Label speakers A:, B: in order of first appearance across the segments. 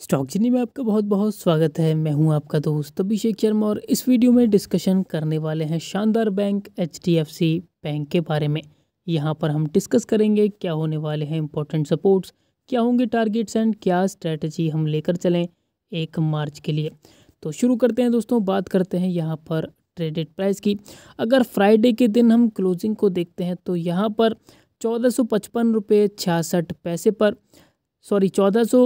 A: stock जिनी में आपका बहुत बहुत स्वागत है मैं हूं आपका दोस्त अभिषेक शर्मा और इस वीडियो में डिस्कशन करने वाले हैं शानदार बैंक एच बैंक के बारे में यहां पर हम डिस्कस करेंगे क्या होने वाले हैं इंपॉर्टेंट सपोर्ट्स क्या होंगे टारगेट्स एंड क्या स्ट्रैटेजी हम लेकर चलें एक मार्च के लिए तो शुरू करते हैं दोस्तों बात करते हैं यहाँ पर ट्रेडेड प्राइस की अगर फ्राइडे के दिन हम क्लोजिंग को देखते हैं तो यहाँ पर चौदह सौ पचपन रुपये छियासठ पैसे पर सॉरी चौदह सौ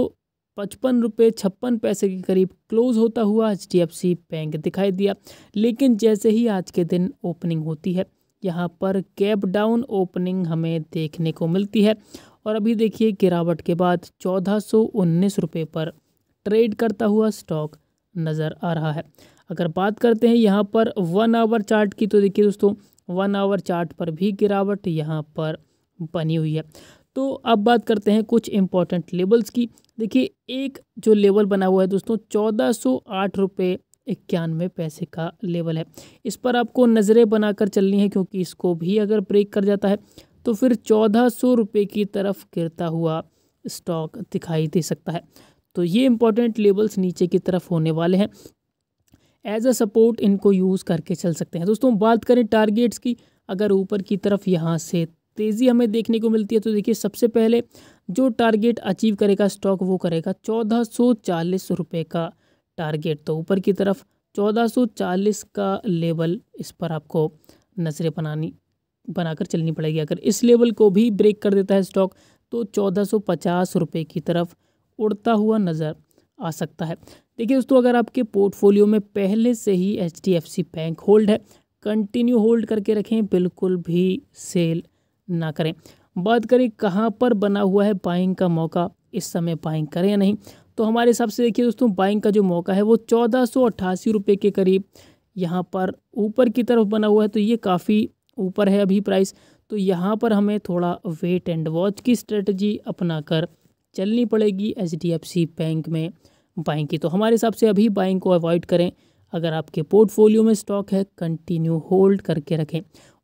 A: पचपन रुपये छप्पन पैसे के करीब क्लोज होता हुआ एच बैंक दिखाई दिया लेकिन जैसे ही आज के दिन ओपनिंग होती है यहाँ पर कैप डाउन ओपनिंग हमें देखने को मिलती है और अभी देखिए गिरावट के बाद चौदह सौ उन्नीस रुपये पर ट्रेड करता हुआ स्टॉक नज़र आ रहा है अगर बात करते हैं यहाँ पर वन आवर चार्ट की तो देखिए दोस्तों वन आवर चार्ट पर भी गिरावट यहाँ पर बनी हुई है तो अब बात करते हैं कुछ इम्पोर्टेंट लेबल्स की देखिए एक जो लेवल बना हुआ है दोस्तों चौदह सौ आठ रुपये इक्यानवे पैसे का लेवल है इस पर आपको नज़रें बनाकर चलनी है क्योंकि इसको भी अगर ब्रेक कर जाता है तो फिर चौदह सौ रुपये की तरफ गिरता हुआ स्टॉक दिखाई दे सकता है तो ये इंपॉर्टेंट लेबल्स नीचे की तरफ होने वाले हैं एज अ सपोर्ट इनको यूज़ करके चल सकते हैं दोस्तों बात करें टारगेट्स की अगर ऊपर की तरफ यहाँ से तेज़ी हमें देखने को मिलती है तो देखिए सबसे पहले जो टारगेट अचीव करेगा स्टॉक वो करेगा चौदह सौ चालीस रुपये का टारगेट तो ऊपर की तरफ चौदह सौ चालीस का लेवल इस पर आपको नज़रें बनानी बनाकर चलनी पड़ेगी अगर इस लेवल को भी ब्रेक कर देता है स्टॉक तो चौदह सौ पचास रुपये की तरफ उड़ता हुआ नज़र आ सकता है देखिए दोस्तों अगर आपके पोर्टफोलियो में पहले से ही एच बैंक होल्ड है कंटिन्यू होल्ड करके रखें बिल्कुल भी सेल ना करें बात करें कहाँ पर बना हुआ है बाइंग का मौका इस समय बाइंग करें या नहीं तो हमारे हिसाब से देखिए दोस्तों बाइंग का जो मौका है वो चौदह सौ अट्ठासी रुपये के करीब यहाँ पर ऊपर की तरफ बना हुआ है तो ये काफ़ी ऊपर है अभी प्राइस तो यहाँ पर हमें थोड़ा वेट एंड वॉच की स्ट्रेटजी अपना कर चलनी पड़ेगी एच बैंक में बाइंग की तो हमारे हिसाब से अभी बाइंग को अवॉइड करें अगर आपके पोर्टफोलियो में स्टॉक है कंटिन्यू होल्ड करके रखें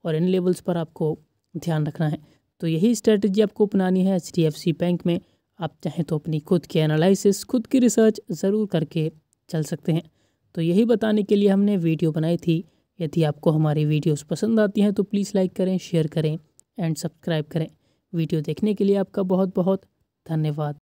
A: और इन लेवल्स पर आपको ध्यान रखना है तो यही स्ट्रैटेजी आपको अपनानी है एच बैंक में आप चाहें तो अपनी खुद की एनालिसिस खुद की रिसर्च ज़रूर करके चल सकते हैं तो यही बताने के लिए हमने वीडियो बनाई थी यदि आपको हमारी वीडियोस पसंद आती हैं तो प्लीज़ लाइक करें शेयर करें एंड सब्सक्राइब करें वीडियो देखने के लिए आपका बहुत बहुत धन्यवाद